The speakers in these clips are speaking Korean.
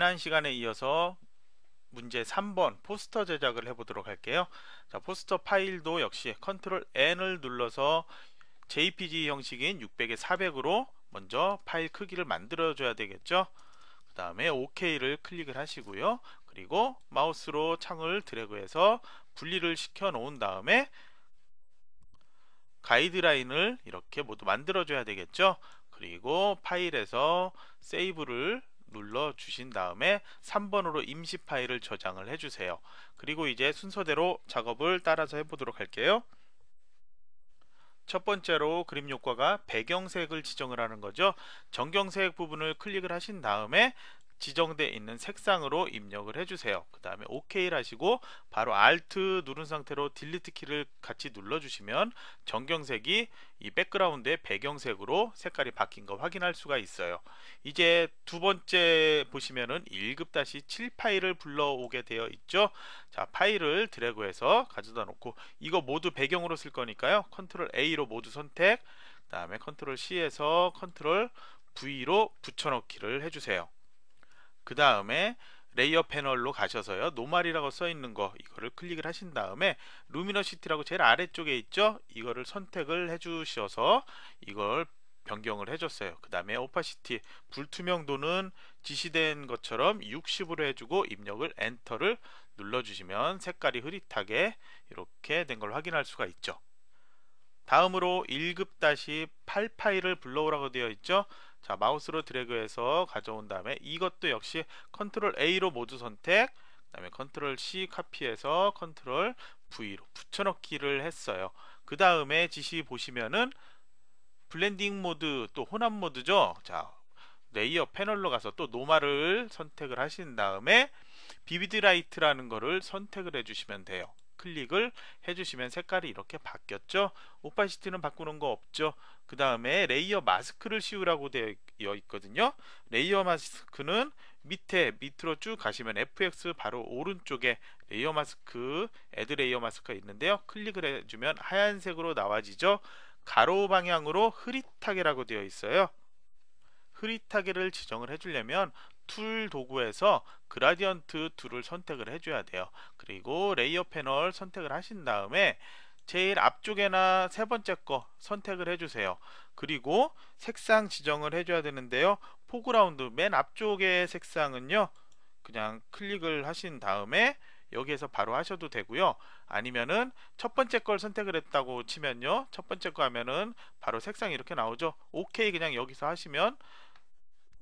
지난 시간에 이어서 문제 3번 포스터 제작을 해보도록 할게요. 자, 포스터 파일도 역시 컨트롤 N을 눌러서 JPG 형식인 600에 400으로 먼저 파일 크기를 만들어줘야 되겠죠. 그 다음에 OK를 클릭을 하시고요. 그리고 마우스로 창을 드래그해서 분리를 시켜 놓은 다음에 가이드라인을 이렇게 모두 만들어줘야 되겠죠. 그리고 파일에서 세이브를 눌러 주신 다음에 3번으로 임시 파일을 저장을 해주세요 그리고 이제 순서대로 작업을 따라서 해보도록 할게요 첫 번째로 그림 효과가 배경색을 지정을 하는 거죠 정경색 부분을 클릭을 하신 다음에 지정되어 있는 색상으로 입력을 해주세요. 그 다음에 OK를 하시고 바로 Alt 누른 상태로 딜리트 키를 같이 눌러주시면 전경색이 이 백그라운드의 배경색으로 색깔이 바뀐 거 확인할 수가 있어요. 이제 두 번째 보시면은 1급-7 파일을 불러오게 되어 있죠. 자 파일을 드래그해서 가져다 놓고 이거 모두 배경으로 쓸 거니까요. 컨트롤 A로 모두 선택 그 다음에 컨트롤 C에서 컨트롤 V로 붙여넣기를 해주세요. 그 다음에 레이어 패널로 가셔서요 노말이라고 써 있는 거 이거를 클릭을 하신 다음에 루미너시티라고 제일 아래쪽에 있죠 이거를 선택을 해 주셔서 이걸 변경을 해줬어요 그 다음에 오파시티 불투명도는 지시된 것처럼 60으로 해주고 입력을 엔터를 눌러주시면 색깔이 흐릿하게 이렇게 된 걸 확인할 수가 있죠 다음으로 1급-8파일을 다시 불러오라고 되어 있죠. 자 마우스로 드래그해서 가져온 다음에 이것도 역시 컨트롤 A로 모두 선택 그 다음에 컨트롤 C 카피해서 컨트롤 V로 붙여넣기를 했어요. 그 다음에 지시 보시면은 블렌딩 모드 또 혼합 모드죠. 자 레이어 패널로 가서 또 노마를 선택을 하신 다음에 비비드 라이트라는 거를 선택을 해주시면 돼요. 클릭을 해주시면 색깔이 이렇게 바뀌었죠 오파시티는 바꾸는 거 없죠 그 다음에 레이어 마스크를 씌우라고 되어 있거든요 레이어 마스크는 밑에 밑으로 쭉 가시면 FX 바로 오른쪽에 레이어 마스크 애드 레이어 마스크가 있는데요 클릭을 해주면 하얀색으로 나와지죠 가로 방향으로 흐릿하게라고 되어 있어요 흐릿하게를 지정을 해주려면 툴 도구에서 그라디언트 툴을 선택을 해줘야 돼요. 그리고 레이어 패널 선택을 하신 다음에 제일 앞쪽에나 세 번째 거 선택을 해주세요. 그리고 색상 지정을 해줘야 되는데요. 포그라운드 맨 앞쪽의 색상은요. 그냥 클릭을 하신 다음에 여기에서 바로 하셔도 되고요 아니면은 첫 번째 걸 선택을 했다고 치면요 첫 번째 거 하면은 바로 색상이 이렇게 나오죠 오케이 그냥 여기서 하시면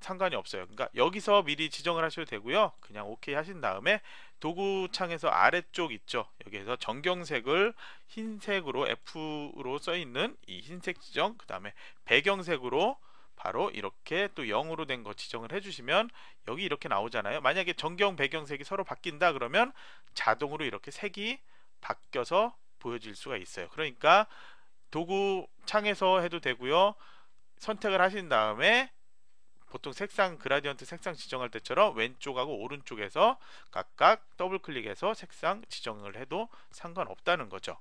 상관이 없어요 그러니까 여기서 미리 지정을 하셔도 되고요 그냥 OK 하신 다음에 도구 창에서 아래쪽 있죠 여기에서 전경색을 흰색으로 F로 써 있는 이 흰색 지정 그 다음에 배경색으로 바로 이렇게 또 0으로 된 거 지정을 해주시면 여기 이렇게 나오잖아요 만약에 전경 배경색이 서로 바뀐다 그러면 자동으로 이렇게 색이 바뀌어서 보여질 수가 있어요 그러니까 도구 창에서 해도 되고요 선택을 하신 다음에 보통 색상 그라디언트 색상 지정할 때처럼 왼쪽하고 오른쪽에서 각각 더블 클릭해서 색상 지정을 해도 상관없다는 거죠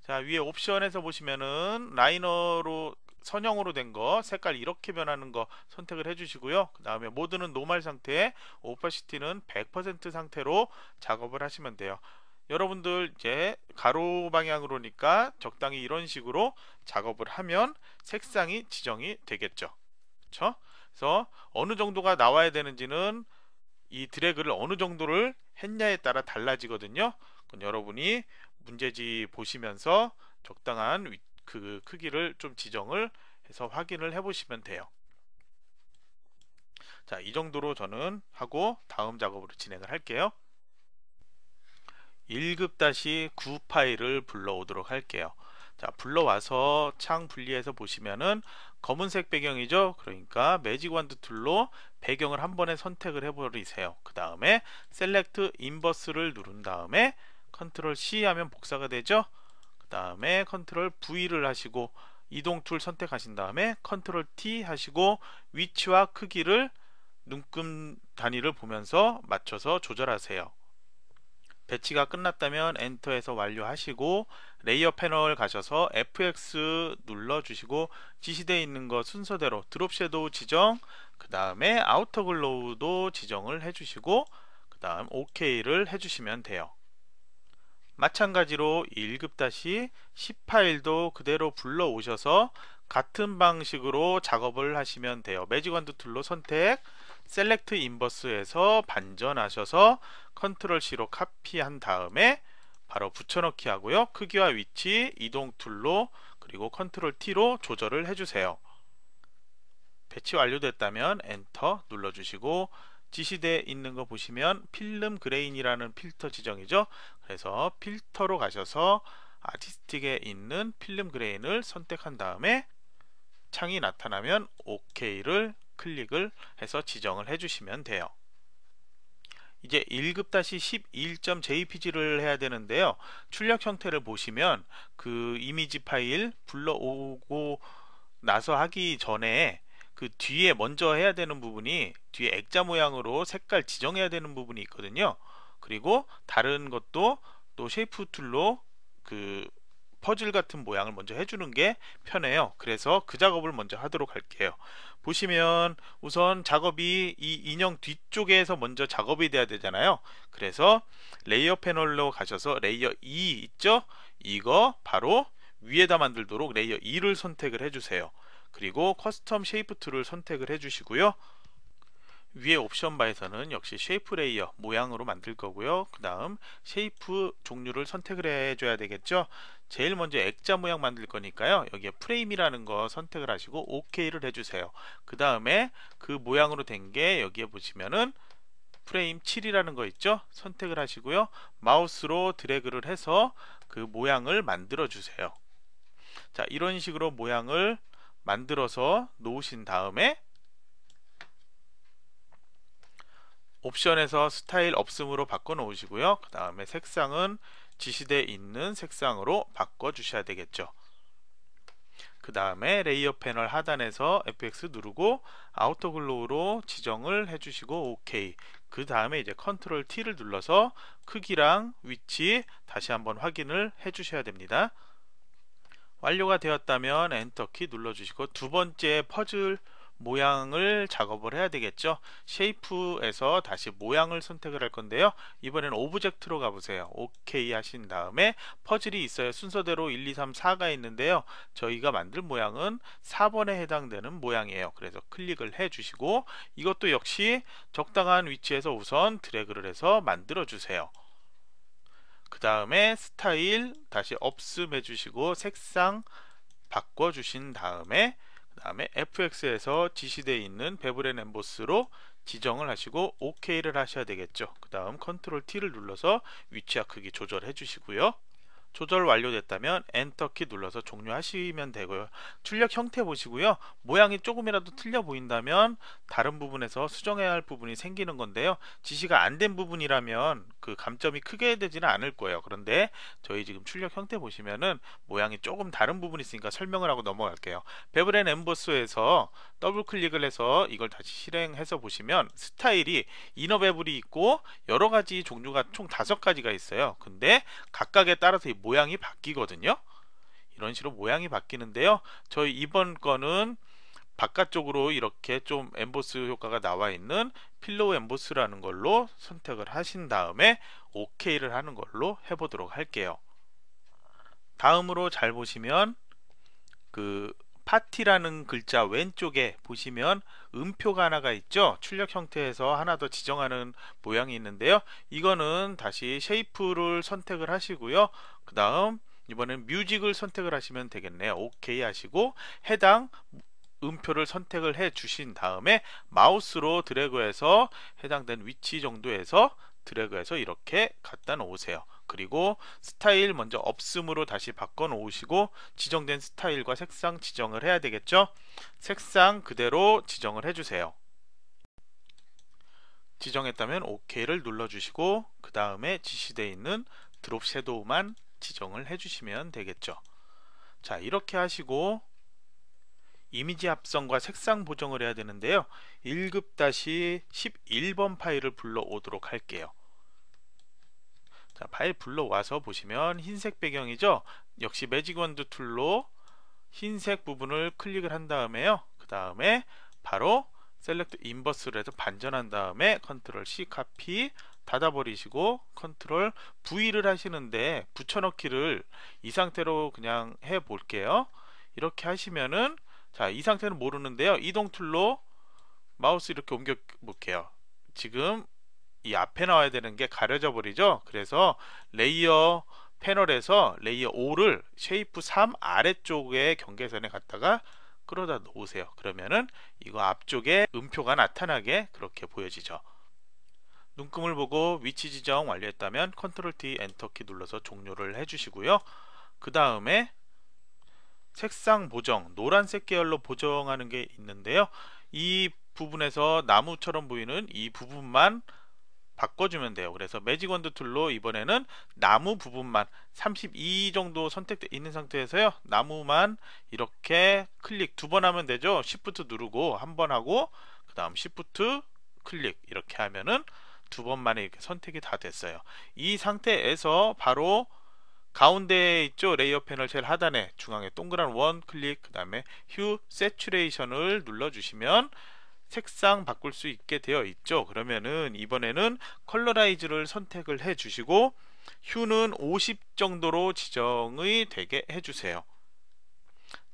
자 위에 옵션에서 보시면은 라이너로 선형으로 된 거 색깔 이렇게 변하는 거 선택을 해주시고요 그 다음에 모드는 노멀 상태 오퍼시티는 100% 상태로 작업을 하시면 돼요 여러분들 이제 가로 방향으로니까 적당히 이런 식으로 작업을 하면 색상이 지정이 되겠죠 그쵸? 그래서 어느 정도가 나와야 되는지는 이 드래그를 어느 정도를 했냐에 따라 달라지거든요. 그럼 여러분이 문제지 보시면서 적당한 그 크기를 좀 지정을 해서 확인을 해보시면 돼요. 자, 이 정도로 저는 하고 다음 작업으로 진행을 할게요. 1급-9 다시 파일을 불러오도록 할게요. 자 불러와서 창 분리해서 보시면은 검은색 배경이죠 그러니까 매직 완드 툴로 배경을 한 번에 선택을 해버리세요 그 다음에 셀렉트 인버스를 누른 다음에 컨트롤 C 하면 복사가 되죠 그 다음에 컨트롤 V를 하시고 이동 툴 선택하신 다음에 컨트롤 T 하시고 위치와 크기를 눈금 단위를 보면서 맞춰서 조절하세요 배치가 끝났다면 엔터에서 완료하시고 레이어 패널 가셔서 FX 눌러주시고 지시되어 있는 것 순서대로 드롭 섀도우 지정 그 다음에 아우터 글로우도 지정을 해주시고 그 다음 OK를 해주시면 돼요. 마찬가지로 1급 다시 10파일도 그대로 불러오셔서 같은 방식으로 작업을 하시면 돼요. 매직원드 툴로 선택 셀렉트 인버스에서 반전하셔서 컨트롤 C로 카피한 다음에 바로 붙여넣기 하고요. 크기와 위치 이동 툴로 그리고 컨트롤 T로 조절을 해주세요. 배치 완료됐다면 엔터 눌러주시고 지시대에 있는 거 보시면 필름 그레인이라는 필터 지정이죠. 그래서 필터로 가셔서 아티스틱에 있는 필름 그레인을 선택한 다음에 창이 나타나면 OK를 클릭을 해서 지정을 해주시면 돼요. 이제 1급-11.jpg를 다시 해야 되는데요. 출력 형태를 보시면 그 이미지 파일 불러오고 나서 하기 전에 그 뒤에 먼저 해야 되는 부분이 뒤에 액자 모양으로 색깔 지정해야 되는 부분이 있거든요. 그리고 다른 것도 또 쉐이프 툴로 그 퍼즐 같은 모양을 먼저 해주는 게 편해요 그래서 그 작업을 먼저 하도록 할게요 보시면 우선 작업이 이 인형 뒤쪽에서 먼저 작업이 돼야 되잖아요 그래서 레이어 패널로 가셔서 레이어 2 e 있죠 이거 바로 위에다 만들도록 레이어 2를 선택을 해주세요 그리고 커스텀 쉐이프 툴을 선택을 해주시고요 위에 옵션 바에서는 역시 쉐이프 레이어 모양으로 만들 거고요 그 다음 쉐이프 종류를 선택을 해줘야 되겠죠 제일 먼저 액자 모양 만들 거니까요 여기에 프레임이라는 거 선택을 하시고 OK를 해주세요 그 다음에 그 모양으로 된 게 여기에 보시면은 프레임 7이라는 거 있죠 선택을 하시고요 마우스로 드래그를 해서 그 모양을 만들어 주세요 자 이런 식으로 모양을 만들어서 놓으신 다음에 옵션에서 스타일 없음으로 바꿔 놓으시고요 그 다음에 색상은 지시되어 있는 색상으로 바꿔 주셔야 되겠죠 그 다음에 레이어 패널 하단에서 FX 누르고 아우터 글로우로 지정을 해주시고 OK 그 다음에 이제 컨트롤 T를 눌러서 크기랑 위치 다시 한번 확인을 해주셔야 됩니다 완료가 되었다면 엔터키 눌러주시고 두 번째 퍼즐 모양을 작업을 해야 되겠죠 쉐이프에서 다시 모양을 선택을 할 건데요 이번엔 오브젝트로 가보세요 오케이 하신 다음에 퍼즐이 있어요 순서대로 1 2 3 4가 있는데요 저희가 만들 모양은 4번에 해당되는 모양이에요 그래서 클릭을 해 주시고 이것도 역시 적당한 위치에서 우선 드래그를 해서 만들어 주세요 그 다음에 스타일 다시 없음 해주시고 색상 바꿔 주신 다음에 다음에 fx에서 지시되어 있는 베브렌 엠보스로 지정을 하시고 OK를 하셔야 되겠죠. 그 다음 컨트롤 T를 눌러서 위치와 크기 조절해 주시고요. 조절 완료됐다면 엔터키 눌러서 종료하시면 되고요. 출력 형태 보시고요. 모양이 조금이라도 틀려 보인다면 다른 부분에서 수정해야 할 부분이 생기는 건데요. 지시가 안 된 부분이라면 그 감점이 크게 되지는 않을 거예요. 그런데 저희 지금 출력 형태 보시면은 모양이 조금 다른 부분이 있으니까 설명을 하고 넘어갈게요. 베브렌 엠버스에서 더블 클릭을 해서 이걸 다시 실행해서 보시면 스타일이 이너 베블이 있고 여러 가지 종류가 총 다섯 가지가 있어요. 근데 각각에 따라서 이 모양이 바뀌거든요 이런 식으로 모양이 바뀌는데요 저희 이번 거는 바깥쪽으로 이렇게 좀 엠보스 효과가 나와 있는 필로우 엠보스라는 걸로 선택을 하신 다음에 OK를 하는 걸로 해보도록 할게요 다음으로 잘 보시면 그 파티라는 글자 왼쪽에 보시면 음표가 하나가 있죠 출력 형태에서 하나 더 지정하는 모양이 있는데요 이거는 다시 쉐이프를 선택을 하시고요 그 다음 이번엔 뮤직을 선택을 하시면 되겠네요 오케이 하시고 해당 음표를 선택을 해 주신 다음에 마우스로 드래그해서 해당된 위치 정도에서 드래그해서 이렇게 갖다 놓으세요 그리고 스타일 먼저 없음으로 다시 바꿔 놓으시고 지정된 스타일과 색상 지정을 해야 되겠죠 색상 그대로 지정을 해주세요 지정했다면 OK를 눌러주시고 그 다음에 지시되어 있는 드롭 섀도우만 지정을 해주시면 되겠죠 자 이렇게 하시고 이미지 합성과 색상 보정을 해야 되는데요 1급 다시 11번 파일을 불러오도록 할게요 자, 파일 불러와서 보시면 흰색 배경이죠. 역시 매직원드 툴로 흰색 부분을 클릭을 한 다음에요. 그 다음에 바로 셀렉트 인버스를 해서 반전한 다음에 컨트롤 C 카피 닫아버리시고 컨트롤 V를 하시는데 붙여넣기를 이 상태로 그냥 해 볼게요 이렇게 하시면은 자 이 상태는 모르는데요 이동 툴로 마우스 이렇게 옮겨 볼게요 지금 이 앞에 나와야 되는 게 가려져 버리죠 그래서 레이어 패널에서 레이어 5를 쉐이프 3 아래쪽에 경계선에 갖다가 끌어다 놓으세요 그러면은 이거 앞쪽에 음표가 나타나게 그렇게 보여지죠 눈금을 보고 위치 지정 완료했다면 컨트롤 T 엔터키 눌러서 종료를 해주시고요 그 다음에 색상 보정 노란색 계열로 보정하는 게 있는데요 이 부분에서 나무처럼 보이는 이 부분만 바꿔주면 돼요 그래서 매직 원드 툴로 이번에는 나무 부분만 32 정도 선택돼 있는 상태에서요 나무만 이렇게 클릭 두 번 하면 되죠 시프트 누르고 한 번 하고 그 다음 시프트 클릭 이렇게 하면은 두 번 만에 이렇게 선택이 다 됐어요 이 상태에서 바로 가운데에 있죠 레이어 패널 제일 하단에 중앙에 동그란 원 클릭 그 다음에 휴 세츄레이션을 눌러주시면 색상 바꿀 수 있게 되어 있죠 그러면은 이번에는 컬러라이즈를 선택을 해 주시고 휴는 50 정도로 지정이 되게 해주세요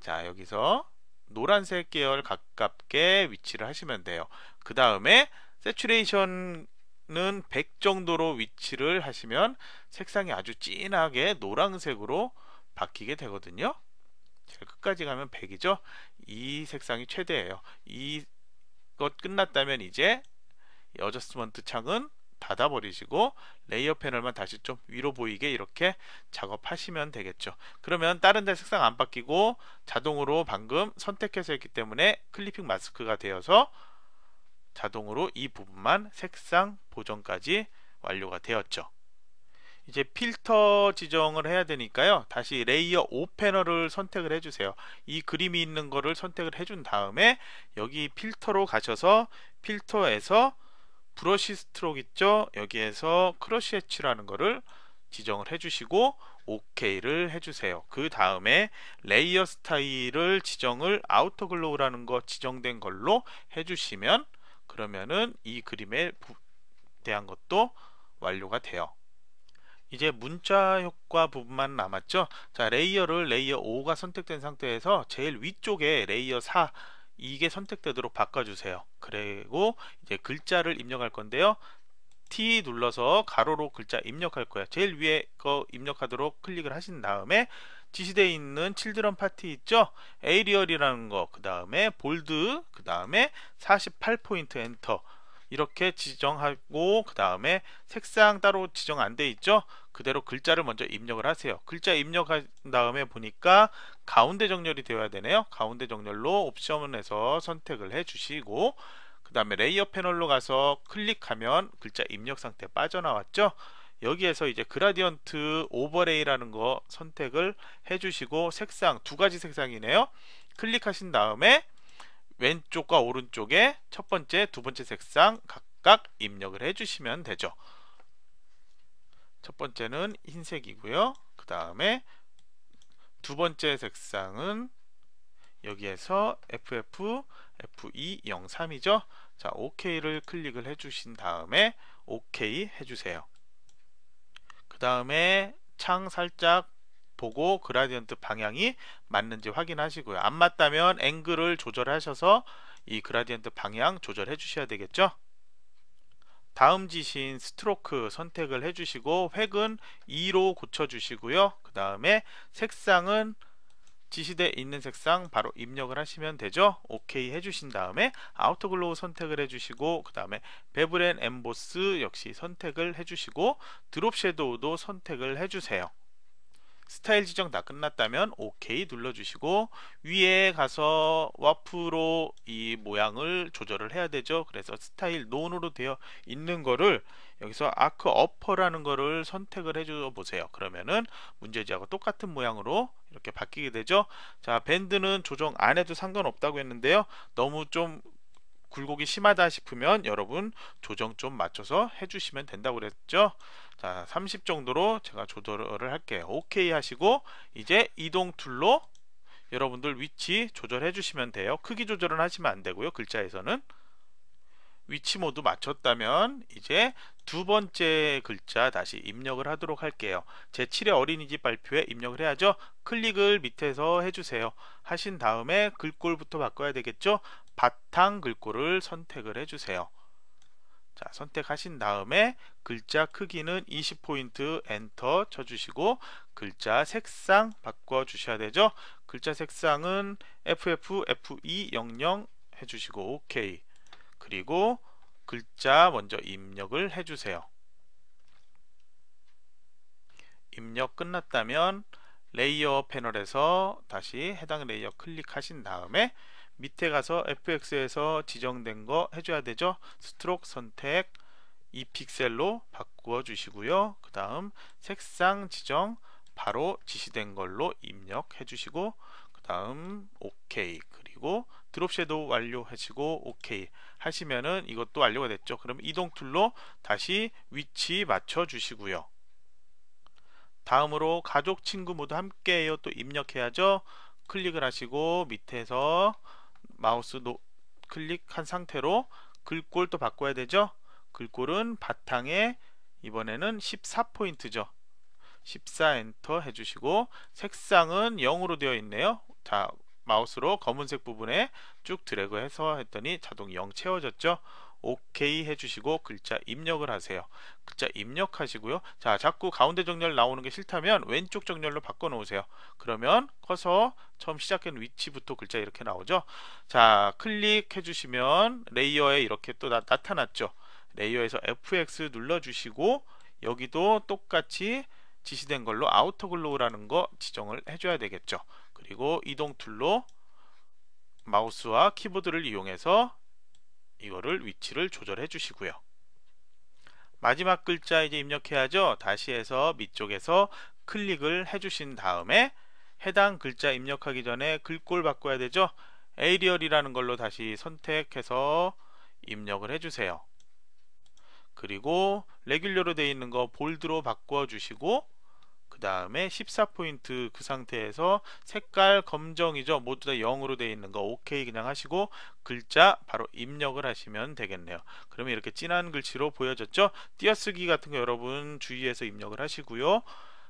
자 여기서 노란색 계열 가깝게 위치를 하시면 돼요 그 다음에 세츄레이션은 100 정도로 위치를 하시면 색상이 아주 진하게 노란색으로 바뀌게 되거든요 끝까지 가면 100이죠 이 색상이 최대예요 이것 끝났다면 이제 어저스먼트 창은 닫아버리시고 레이어 패널만 다시 좀 위로 보이게 이렇게 작업하시면 되겠죠 그러면 다른 데 색상 안 바뀌고 자동으로 방금 선택해서 했기 때문에 클리핑 마스크가 되어서 자동으로 이 부분만 색상 보정까지 완료가 되었죠 이제 필터 지정을 해야 되니까요 다시 레이어 5 패널을 선택을 해주세요 이 그림이 있는 거를 선택을 해준 다음에 여기 필터로 가셔서 필터에서 브러시 스트로크 있죠 여기에서 크러쉬 해치라는 거를 지정을 해주시고 OK를 해주세요 그 다음에 레이어 스타일을 지정을 아우터 글로우라는 거 지정된 걸로 해주시면 그러면은 이 그림에 대한 것도 완료가 돼요 이제 문자 효과 부분만 남았죠 자 레이어를 레이어 5가 선택된 상태에서 제일 위쪽에 레이어 4 이게 선택되도록 바꿔주세요 그리고 이제 글자를 입력할 건데요 T 눌러서 가로로 글자 입력할 거예요 제일 위에 거 입력하도록 클릭을 하신 다음에 지시되어 있는 칠드런 파티 있죠 에이리얼이라는 거그 다음에 볼드 그 다음에 48포인트 그 엔터 이렇게 지정하고 그 다음에 색상 따로 지정 안 돼 있죠 그대로 글자를 먼저 입력을 하세요 글자 입력한 다음에 보니까 가운데 정렬이 되어야 되네요 가운데 정렬로 옵션에서 선택을 해 주시고 그 다음에 레이어 패널로 가서 클릭하면 글자 입력 상태 빠져나왔죠 여기에서 이제 그라디언트 오버레이라는 거 선택을 해주시고 색상 두 가지 색상이네요 클릭하신 다음에 왼쪽과 오른쪽에 첫 번째, 두 번째 색상 각각 입력을 해주시면 되죠. 첫 번째는 흰색이고요. 그 다음에 두 번째 색상은 여기에서 FF, f e 0 3이죠 자, OK를 클릭을 해주신 다음에 OK 해주세요. 그 다음에 창 살짝 보고 그라디언트 방향이 맞는지 확인하시고요. 안 맞다면 앵글을 조절하셔서 이 그라디언트 방향 조절해 주셔야 되겠죠. 다음 지시인 스트로크 선택을 해주시고 획은 2로 고쳐주시고요. 그 다음에 색상은 지시돼 있는 색상 바로 입력을 하시면 되죠 OK 해주신 다음에 아우터글로우 선택을 해주시고 그 다음에 베브렌 엠보스 역시 선택을 해주시고 드롭 섀도우도 선택을 해주세요 스타일 지정 다 끝났다면 OK 눌러주시고 위에 가서 와프로 이 모양을 조절을 해야 되죠 그래서 스타일 논으로 되어 있는 거를 여기서 아크 어퍼라는 거를 선택을 해 줘 보세요 그러면은 문제지하고 똑같은 모양으로 이렇게 바뀌게 되죠 자 밴드는 조정 안 해도 상관없다고 했는데요 너무 좀 굴곡이 심하다 싶으면 여러분 조정 좀 맞춰서 해주시면 된다고 그랬죠 자30 정도로 제가 조절을 할게요 오케이 하시고 이제 이동 툴로 여러분들 위치 조절해 주시면 돼요 크기 조절은 하시면 안 되고요 글자에서는 위치 모두 맞췄다면 이제 두 번째 글자 다시 입력을 하도록 할게요 제7회 어린이집 발표에 입력을 해야죠 클릭을 밑에서 해주세요 하신 다음에 글꼴부터 바꿔야 되겠죠 바탕 글꼴을 선택을 해주세요. 자, 선택하신 다음에 글자 크기는 20포인트 엔터 쳐주시고 글자 색상 바꿔주셔야 되죠. 글자 색상은 FF, F200 e 해주시고 OK 그리고 글자 먼저 입력을 해주세요. 입력 끝났다면 레이어 패널에서 다시 해당 레이어 클릭하신 다음에 밑에 가서 fx에서 지정된 거 해줘야 되죠 스트록 선택 이 픽셀로 바꾸어 주시고요 그 다음 색상 지정 바로 지시된 걸로 입력해 주시고 그 다음 OK 그리고 드롭 섀도우 완료하시고 OK 하시면은 이것도 완료가 됐죠 그럼 이동 툴로 다시 위치 맞춰 주시고요 다음으로 가족 친구 모두 함께해요 또 입력해야죠 클릭을 하시고 밑에서 마우스 노, 클릭한 상태로 글꼴도 바꿔야 되죠 글꼴은 바탕에 이번에는 14포인트죠 14 엔터 해주시고 색상은 0으로 되어 있네요 자 마우스로 검은색 부분에 쭉 드래그해서 했더니 자동 0 채워졌죠 오케이 해주시고 글자 입력을 하세요. 글자 입력하시고요. 자, 자꾸 가운데 정렬 나오는 게 싫다면 왼쪽 정렬로 바꿔 놓으세요. 그러면 커서 처음 시작한 위치부터 글자 이렇게 나오죠. 자, 클릭해 주시면 레이어에 이렇게 또 나, 타났죠 레이어에서 FX 눌러 주시고 여기도 똑같이 지시된 걸로 아우터 글로우라는 거 지정을 해줘야 되겠죠. 그리고 이동 툴로 마우스와 키보드를 이용해서 이거를 위치를 조절해 주시고요. 마지막 글자 이제 입력해야죠. 다시 해서 밑쪽에서 클릭을 해 주신 다음에 해당 글자 입력하기 전에 글꼴 바꿔야 되죠. 에이리얼이라는 걸로 다시 선택해서 입력을 해주세요. 그리고 레귤러로 되어 있는 거 볼드로 바꿔 주시고 그 다음에 14포인트 그 상태에서 색깔 검정이죠 모두 다 0으로 되어 있는 거 OK 그냥 하시고 글자 바로 입력을 하시면 되겠네요 그러면 이렇게 진한 글씨로 보여졌죠 띄어쓰기 같은 거 여러분 주의해서 입력을 하시고요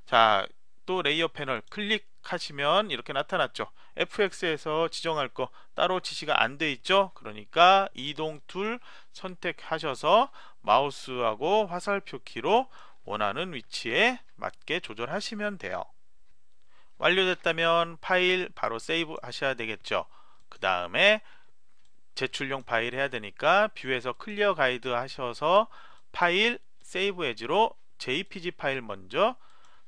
자 또 레이어 패널 클릭하시면 이렇게 나타났죠 FX에서 지정할 거 따로 지시가 안 돼 있죠 그러니까 이동 툴 선택하셔서 마우스하고 화살표 키로 원하는 위치에 맞게 조절하시면 돼요. 완료됐다면 파일 바로 세이브 하셔야 되겠죠. 그 다음에 제출용 파일 해야 되니까 뷰에서 클리어 가이드 하셔서 파일 세이브 에지로 jpg 파일 먼저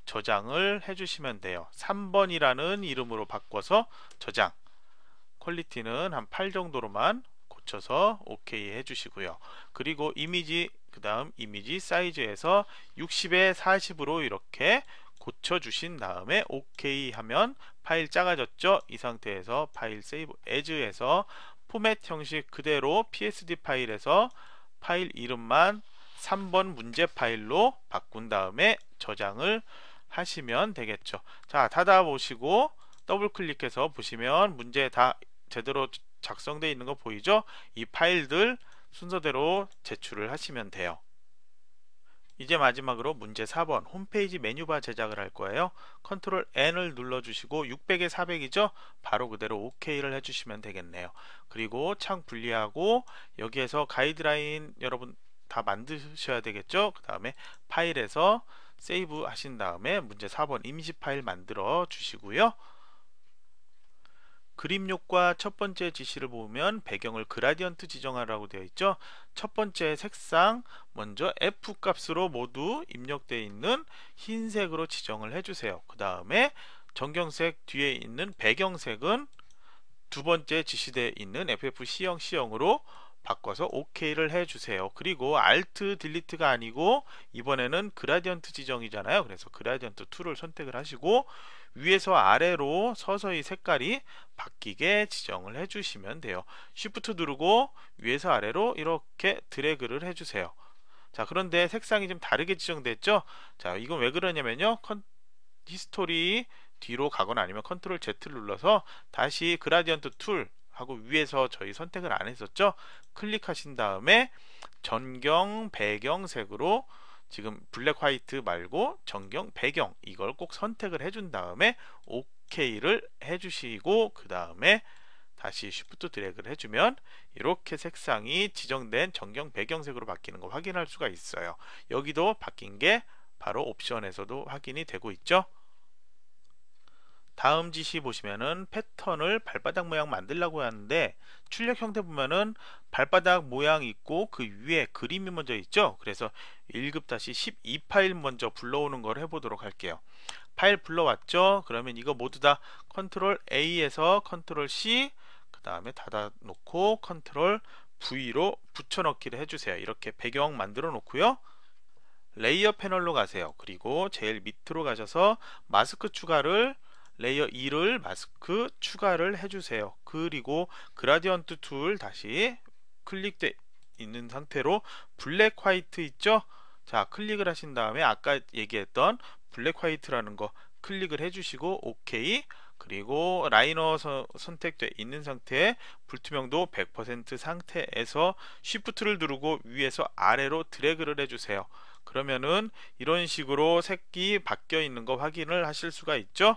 저장을 해주시면 돼요. 3번이라는 이름으로 바꿔서 저장 퀄리티는 한 8 정도로만 고쳐서 OK 해주시고요. 그리고 이미지 그 다음 이미지 사이즈에서 60에 40으로 이렇게 고쳐주신 다음에 OK 하면 파일 작아졌죠? 이 상태에서 파일 세이브 as에서 포맷 형식 그대로 psd 파일에서 파일 이름만 3번 문제 파일로 바꾼 다음에 저장을 하시면 되겠죠 자 닫아 보시고 더블 클릭해서 보시면 문제 다 제대로 작성되어 있는 거 보이죠? 이 파일들 순서대로 제출을 하시면 돼요. 이제 마지막으로 문제 4번 홈페이지 메뉴바 제작을 할 거예요. 컨트롤 N을 눌러주시고 600에 400이죠? 바로 그대로 OK를 해주시면 되겠네요. 그리고 창 분리하고 여기에서 가이드라인 여러분 다 만드셔야 되겠죠? 그 다음에 파일에서 세이브 하신 다음에 문제 4번 임시 파일 만들어 주시고요. 그림욕과첫 번째 지시를 보면 배경을 그라디언트 지정하라고 되어 있죠. 첫 번째 색상 먼저 F 값으로 모두 입력되어 있는 흰색으로 지정을 해주세요. 그 다음에 전경색 뒤에 있는 배경색은 두 번째 지시되어 있는 FF C형 C형으로 바꿔서 OK를 해주세요. 그리고 Alt Delete가 아니고 이번에는 그라디언트 지정이잖아요. 그래서 그라디언트 툴을 선택을 하시고 위에서 아래로 서서히 색깔이 바뀌게 지정을 해주시면 돼요. Shift 누르고 위에서 아래로 이렇게 드래그를 해주세요. 자 그런데 색상이 좀 다르게 지정됐죠? 자 이건 왜 그러냐면요. 컨, 히스토리 뒤로 가거나 아니면 컨트롤 Z를 눌러서 다시 그라디언트 툴 하고 위에서 저희 선택을 안 했었죠 클릭하신 다음에 전경 배경색으로 지금 블랙 화이트 말고 전경 배경 이걸 꼭 선택을 해준 다음에 OK를 해주시고 그 다음에 다시 쉬프트 드래그를 해주면 이렇게 색상이 지정된 전경 배경색으로 바뀌는 거 확인할 수가 있어요 여기도 바뀐 게 바로 옵션에서도 확인이 되고 있죠 다음 지시 보시면은 패턴을 발바닥 모양 만들라고 하는데 출력 형태 보면은 발바닥 모양 있고 그 위에 그림이 먼저 있죠 그래서 1급 다시 12 파일 먼저 불러오는 걸 해보도록 할게요 파일 불러왔죠 그러면 이거 모두 다 컨트롤 A에서 컨트롤 C 그 다음에 닫아 놓고 컨트롤 V로 붙여넣기를 해주세요 이렇게 배경 만들어 놓고요 레이어 패널로 가세요 그리고 제일 밑으로 가셔서 마스크 추가를 레이어 2를 마스크 추가를 해주세요. 그리고 그라디언트 툴 다시 클릭돼 있는 상태로 블랙 화이트 있죠? 자 클릭을 하신 다음에 아까 얘기했던 블랙 화이트라는 거 클릭을 해주시고 OK 그리고 라이너 선택돼 있는 상태에 불투명도 100% 상태에서 쉬프트를 누르고 위에서 아래로 드래그를 해주세요 그러면은 이런 식으로 색이 바뀌어 있는 거 확인을 하실 수가 있죠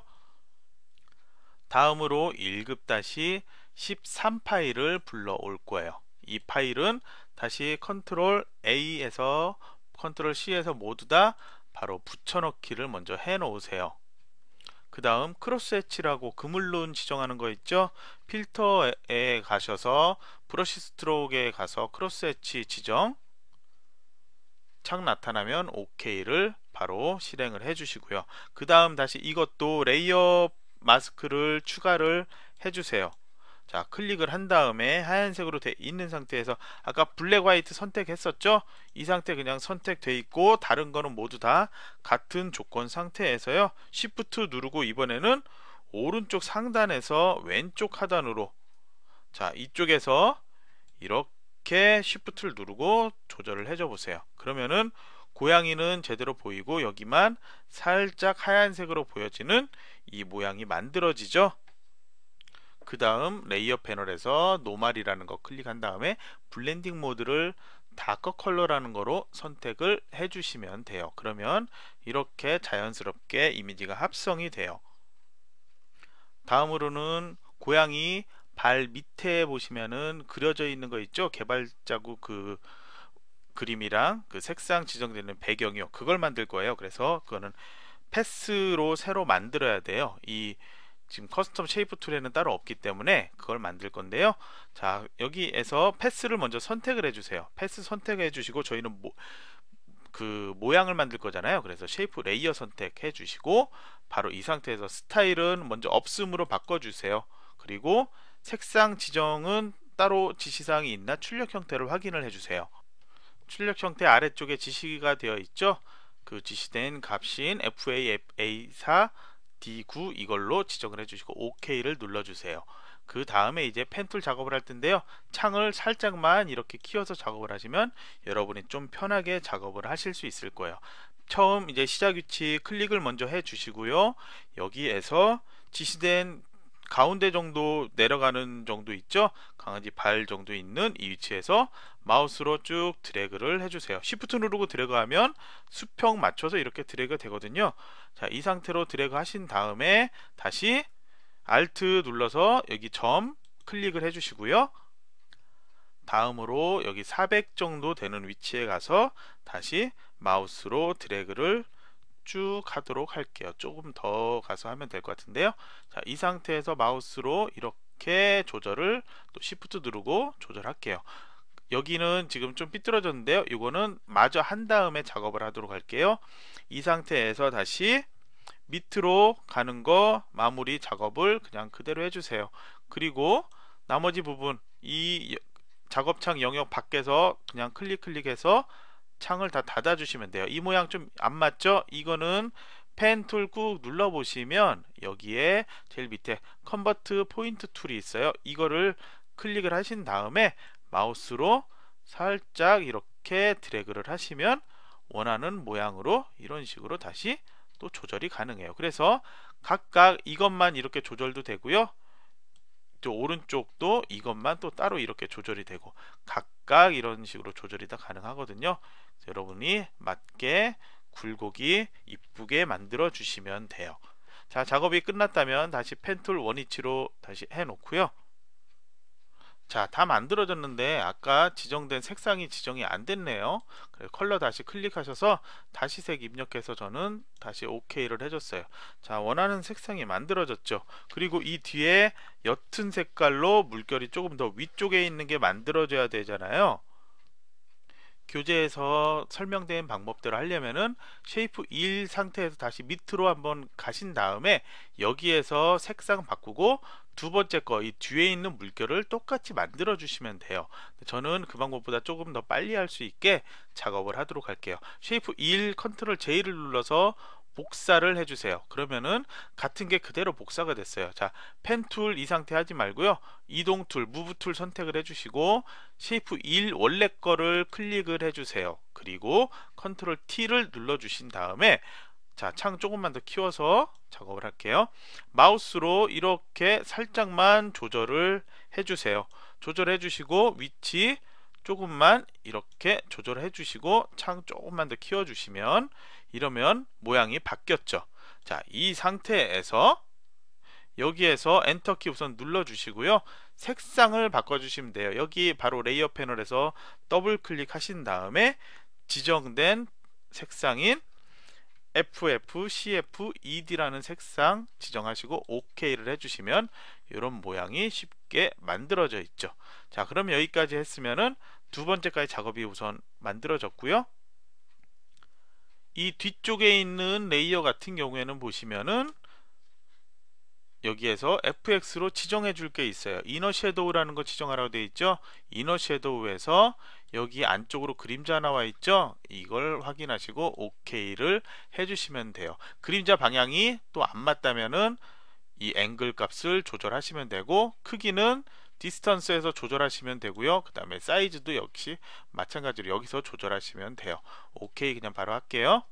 다음으로 1급 다시 13 파일을 불러올 거예요. 이 파일은 다시 컨트롤 A에서 컨트롤 C에서 모두 다 바로 붙여넣기를 먼저 해 놓으세요. 그 다음 크로스 해치라고 그물론 지정하는 거 있죠 필터에 가셔서 브러시 스트로크에 가서 크로스 해치 지정 창 나타나면 OK를 바로 실행을 해 주시고요 그 다음 다시 이것도 레이어 마스크를 추가를 해주세요 자 클릭을 한 다음에 하얀색으로 돼 있는 상태에서 아까 블랙 화이트 선택했었죠 이 상태 그냥 선택돼 있고 다른 거는 모두 다 같은 조건 상태에서요 Shift 누르고 이번에는 오른쪽 상단에서 왼쪽 하단으로 자 이쪽에서 이렇게 Shift를 누르고 조절을 해 줘 보세요 그러면은 고양이는 제대로 보이고 여기만 살짝 하얀색으로 보여지는 이 모양이 만들어지죠 그 다음 레이어 패널에서 노말이라는 거 클릭한 다음에 블렌딩 모드를 다크 컬러라는 거로 선택을 해주시면 돼요 그러면 이렇게 자연스럽게 이미지가 합성이 돼요 다음으로는 고양이 발 밑에 보시면은 그려져 있는 거 있죠 개발자국 그 그림이랑 그 색상 지정되는 배경이요 그걸 만들 거예요 그래서 그거는 패스로 새로 만들어야 돼요 이 지금 커스텀 쉐이프 툴에는 따로 없기 때문에 그걸 만들 건데요 자 여기에서 패스를 먼저 선택을 해주세요 패스 선택해 주시고 저희는 모, 그 모양을 만들 거잖아요 그래서 쉐이프 레이어 선택해 주시고 바로 이 상태에서 스타일은 먼저 없음으로 바꿔주세요 그리고 색상 지정은 따로 지시사항이 있나 출력 형태를 확인을 해주세요 출력 형태 아래쪽에 지시가 되어 있죠 그 지시된 값인 FAA4 D9 이걸로 지정을 해주시고 OK를 눌러주세요 그 다음에 이제 펜툴 작업을 할 텐데요 창을 살짝만 이렇게 키워서 작업을 하시면 여러분이 좀 편하게 작업을 하실 수 있을 거예요 처음 이제 시작 위치 클릭을 먼저 해 주시고요 여기에서 지시된 가운데 정도 내려가는 정도 있죠 강아지 발 정도 있는 이 위치에서 마우스로 쭉 드래그를 해주세요 시프트 누르고 드래그 하면 수평 맞춰서 이렇게 드래그 되거든요 자이 상태로 드래그 하신 다음에 다시 Alt 눌러서 여기 점 클릭을 해주시고요 다음으로 여기 400 정도 되는 위치에 가서 다시 마우스로 드래그를 쭉 하도록 할게요 조금 더 가서 하면 될 것 같은데요 자이 상태에서 마우스로 이렇게 조절을 또 시프트 누르고 조절할게요 여기는 지금 좀 삐뚤어졌는데요 이거는 마저 한 다음에 작업을 하도록 할게요 이 상태에서 다시 밑으로 가는 거 마무리 작업을 그냥 그대로 해주세요 그리고 나머지 부분 이 작업창 영역 밖에서 그냥 클릭 클릭해서 창을 다 닫아주시면 돼요. 이 모양 좀 안 맞죠? 이거는 펜 툴 꾹 눌러보시면 여기에 제일 밑에 컨버트 포인트 툴이 있어요. 이거를 클릭을 하신 다음에 마우스로 살짝 이렇게 드래그를 하시면 원하는 모양으로 이런 식으로 다시 또 조절이 가능해요. 그래서 각각 이것만 이렇게 조절도 되고요. 또 오른쪽도 이것만 또 따로 이렇게 조절이 되고 각각 이런 식으로 조절이 다 가능하거든요 여러분이 맞게 굴곡이 이쁘게 만들어 주시면 돼요 자 작업이 끝났다면 다시 펜툴 원위치로 다시 해 놓고요 자다 만들어졌는데 아까 지정된 색상이 지정이 안 됐네요 컬러 다시 클릭하셔서 다시 색 입력해서 저는 다시 OK를 해줬어요 자 원하는 색상이 만들어졌죠 그리고 이 뒤에 옅은 색깔로 물결이 조금 더 위쪽에 있는 게 만들어져야 되잖아요 교재에서 설명된 방법대로 하려면은 쉐이프 1 상태에서 다시 밑으로 한번 가신 다음에 여기에서 색상 바꾸고 두 번째 거 이 뒤에 있는 물결을 똑같이 만들어 주시면 돼요 저는 그 방법보다 조금 더 빨리 할 수 있게 작업을 하도록 할게요 쉐이프 1 컨트롤 J를 눌러서 복사를 해주세요. 그러면은 같은 게 그대로 복사가 됐어요. 자, 펜 툴 이 상태 하지 말고요. 이동 툴, 무브 툴 선택을 해주시고 쉐이프 1 원래 거를 클릭을 해주세요. 그리고 컨트롤 T를 눌러주신 다음에 자, 창 조금만 더 키워서 작업을 할게요. 마우스로 이렇게 살짝만 조절을 해주세요. 조절해 주시고 위치 조금만 이렇게 조절해 주시고 창 조금만 더 키워주시면 이러면 모양이 바뀌었죠 자 이 상태에서 여기에서 엔터키 우선 눌러 주시고요 색상을 바꿔 주시면 돼요 여기 바로 레이어 패널에서 더블 클릭하신 다음에 지정된 색상인 FF, CF, ED라는 색상 지정하시고 OK를 해주시면 이런 모양이 쉽게 만들어져 있죠. 자, 그럼 여기까지 했으면두 번째까지 작업이 우선 만들어졌고요. 이 뒤쪽에 있는 레이어 같은 경우에는 보시면은 여기에서 fx로 지정해 줄 게 있어요 이너 섀도우라는 거 지정하라고 되어 있죠 이너 섀도우에서 여기 안쪽으로 그림자 나와 있죠 이걸 확인하시고 OK를 해주시면 돼요 그림자 방향이 또 안 맞다면은 이 앵글 값을 조절하시면 되고 크기는 디스턴스에서 조절하시면 되고요 그 다음에 사이즈도 역시 마찬가지로 여기서 조절하시면 돼요 오케이 그냥 바로 할게요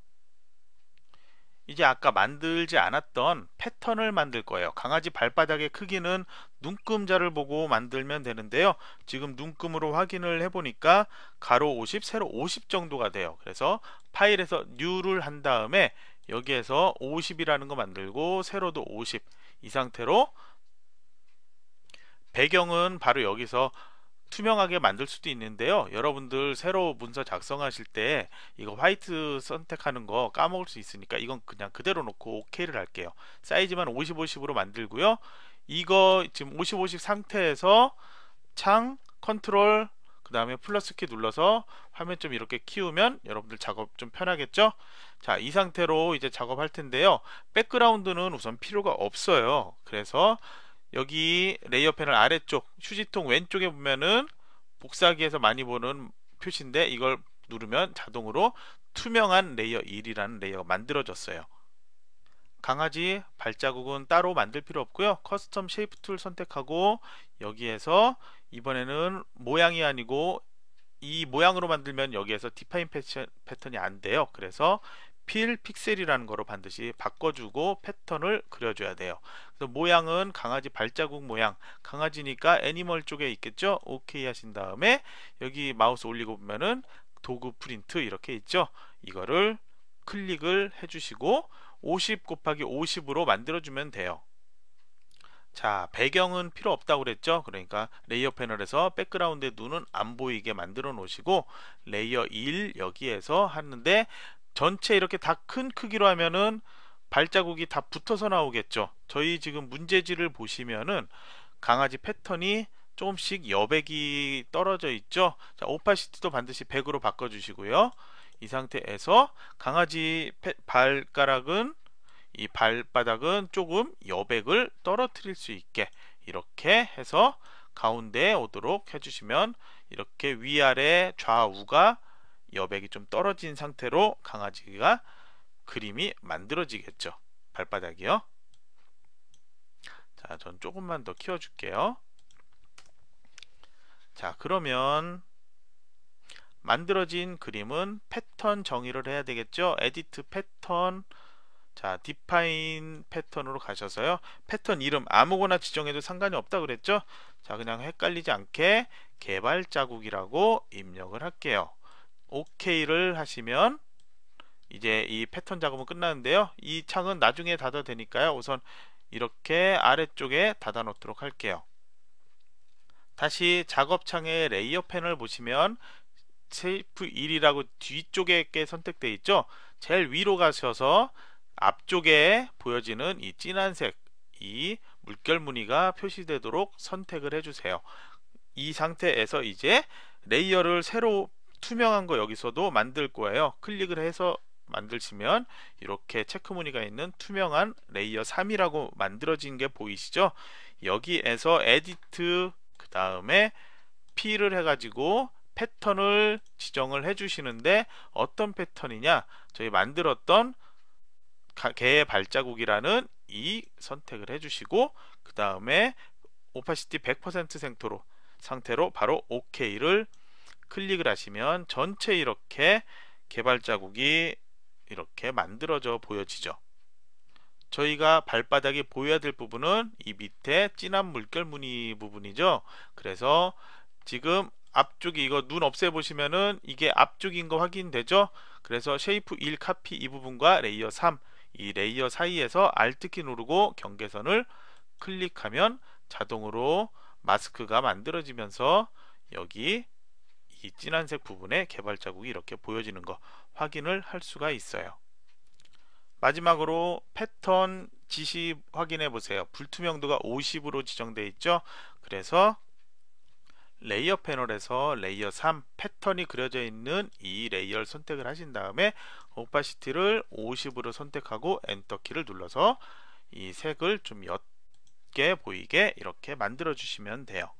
이제 아까 만들지 않았던 패턴을 만들 거예요 강아지 발바닥의 크기는 눈금자를 보고 만들면 되는데요 지금 눈금으로 확인을 해보니까 가로 50 세로 50 정도가 돼요 그래서 파일에서 뉴를한 다음에 여기에서 50이라는 거 만들고 세로도 50 이 상태로 배경은 바로 여기서 투명하게 만들 수도 있는데요 여러분들 새로 문서 작성하실 때 이거 화이트 선택하는 거 까먹을 수 있으니까 이건 그냥 그대로 놓고 OK를 할게요 사이즈만 50, 50으로 만들고요 이거 지금 50, 50 상태에서 창, 컨트롤 그 다음에 플러스 키 눌러서 화면 좀 이렇게 키우면 여러분들 작업 좀 편하겠죠 자 이 상태로 이제 작업할 텐데요 백그라운드는 우선 필요가 없어요 그래서 여기 레이어 패널 아래쪽 휴지통 왼쪽에 보면은 복사기에서 많이 보는 표시인데 이걸 누르면 자동으로 투명한 레이어 1이라는 레이어가 만들어졌어요. 강아지 발자국은 따로 만들 필요 없고요. 커스텀 쉐이프 툴 선택하고 여기에서 이번에는 모양이 아니고 이 모양으로 만들면 여기에서 디파인 패턴이 안 돼요. 그래서 필 픽셀이라는 거로 반드시 바꿔주고 패턴을 그려줘야 돼요 그래서 모양은 강아지 발자국 모양 강아지니까 애니멀 쪽에 있겠죠 오케이 하신 다음에 여기 마우스 올리고 보면은 도구 프린트 이렇게 있죠 이거를 클릭을 해주시고 50 곱하기 50으로 만들어주면 돼요 자 배경은 필요 없다고 그랬죠 그러니까 레이어 패널에서 백그라운드에 눈은 안 보이게 만들어 놓으시고 레이어 1 여기에서 하는데 전체 이렇게 다 큰 크기로 하면은 발자국이 다 붙어서 나오겠죠 저희 지금 문제지를 보시면은 강아지 패턴이 조금씩 여백이 떨어져 있죠 자, 오파시티도 반드시 100으로 바꿔 주시고요 이 상태에서 강아지 패, 발가락은 이 발바닥은 조금 여백을 떨어뜨릴 수 있게 이렇게 해서 가운데 오도록 해주시면 이렇게 위아래 좌우가 여백이 좀 떨어진 상태로 강아지가 그림이 만들어지겠죠. 발바닥이요. 자, 전 조금만 더 키워줄게요. 자, 그러면 만들어진 그림은 패턴 정의를 해야 되겠죠. 에디트 패턴 자, 디파인 패턴으로 가셔서요. 패턴 이름 아무거나 지정해도 상관이 없다 그랬죠? 자, 그냥 헷갈리지 않게 개발 자국이라고 입력을 할게요. OK를 하시면 이제 이 패턴 작업은 끝나는데요. 이 창은 나중에 닫아도 되니까요. 우선 이렇게 아래쪽에 닫아 놓도록 할게요. 다시 작업창의 레이어 펜을 보시면 쉐이프 1이라고 뒤쪽에 게 선택되어 있죠. 제일 위로 가셔서 앞쪽에 보여지는 이 진한색 이 물결 무늬가 표시되도록 선택을 해주세요. 이 상태에서 이제 레이어를 새로 투명한 거 여기서도 만들 거예요 클릭을 해서 만들시면 이렇게 체크 무늬가 있는 투명한 레이어 3이라고 만들어진 게 보이시죠 여기에서 에디트 그 다음에 P를 해가지고 패턴을 지정을 해주시는데 어떤 패턴이냐 저희 만들었던 개의 발자국이라는 이 선택을 해주시고 그 다음에 오파시티 100% 생토로 상태로 바로 OK를 클릭을 하시면 전체 이렇게 개발 자국이 이렇게 만들어져 보여지죠. 저희가 발바닥이 보여야 될 부분은 이 밑에 진한 물결 무늬 부분이죠. 그래서 지금 앞쪽이 이거 눈 없애보시면은 이게 앞쪽인 거 확인되죠? 그래서 쉐이프 1 카피 이 부분과 레이어 3 이 레이어 사이에서 Alt키 누르고 경계선을 클릭하면 자동으로 마스크가 만들어지면서 여기 이 진한색 부분에 개발 자국이 이렇게 보여지는 거 확인을 할 수가 있어요. 마지막으로 패턴 지시 확인해 보세요. 불투명도가 50으로 지정되어 있죠. 그래서 레이어 패널에서 레이어 3 패턴이 그려져 있는 이 레이어를 선택을 하신 다음에 오파시티를 50으로 선택하고 엔터키를 눌러서 이 색을 좀 옅게 보이게 이렇게 만들어 주시면 돼요.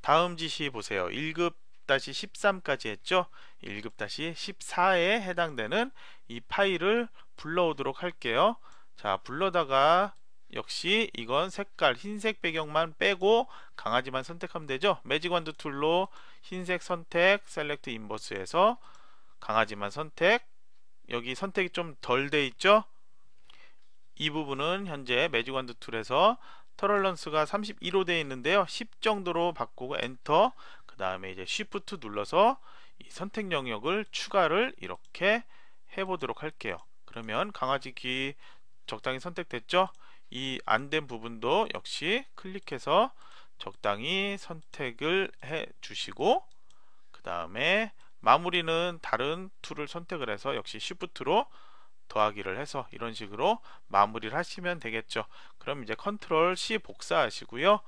다음 지시 보세요. 1급 1급-13까지 했죠. 1급-14에 해당되는 이 파일을 불러오도록 할게요. 자, 불러다가 역시 이건 색깔 흰색 배경만 빼고 강아지만 선택하면 되죠. 매직 원드 툴로 흰색 선택, 셀렉트 인버스에서 강아지만 선택. 여기 선택이 좀 덜 돼 있죠. 이 부분은 현재 매직 원드 툴에서 터럴런스가 3 1호 되어 있는데요. 10 정도로 바꾸고 엔터 다음에 이제 Shift 눌러서 이 선택 영역을 추가를 이렇게 해보도록 할게요. 그러면 강아지 귀 적당히 선택됐죠? 이 안 된 부분도 역시 클릭해서 적당히 선택을 해 주시고 그 다음에 마무리는 다른 툴을 선택을 해서 역시 Shift로 더하기를 해서 이런 식으로 마무리를 하시면 되겠죠. 그럼 이제 c t r l C 복사하시고요.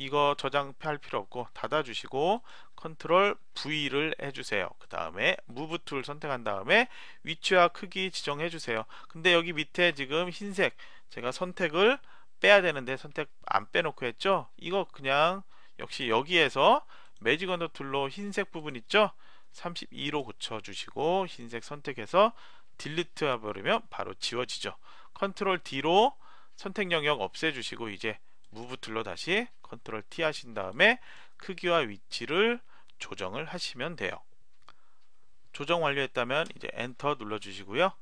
이거 저장할 필요 없고 닫아 주시고 컨트롤 V를 해주세요 그 다음에 무브 툴 선택한 다음에 위치와 크기 지정해 주세요 근데 여기 밑에 지금 흰색 제가 선택을 빼야 되는데 선택 안 빼놓고 했죠 이거 그냥 역시 여기에서 매직 언더 툴로 흰색 부분 있죠 32로 고쳐 주시고 흰색 선택해서 딜리트 해버리면 바로 지워지죠 컨트롤 D로 선택 영역 없애주시고 이제 무브 툴로 다시 컨트롤 T 하신 다음에 크기와 위치를 조정을 하시면 돼요. 조정 완료했다면 이제 엔터 눌러주시고요.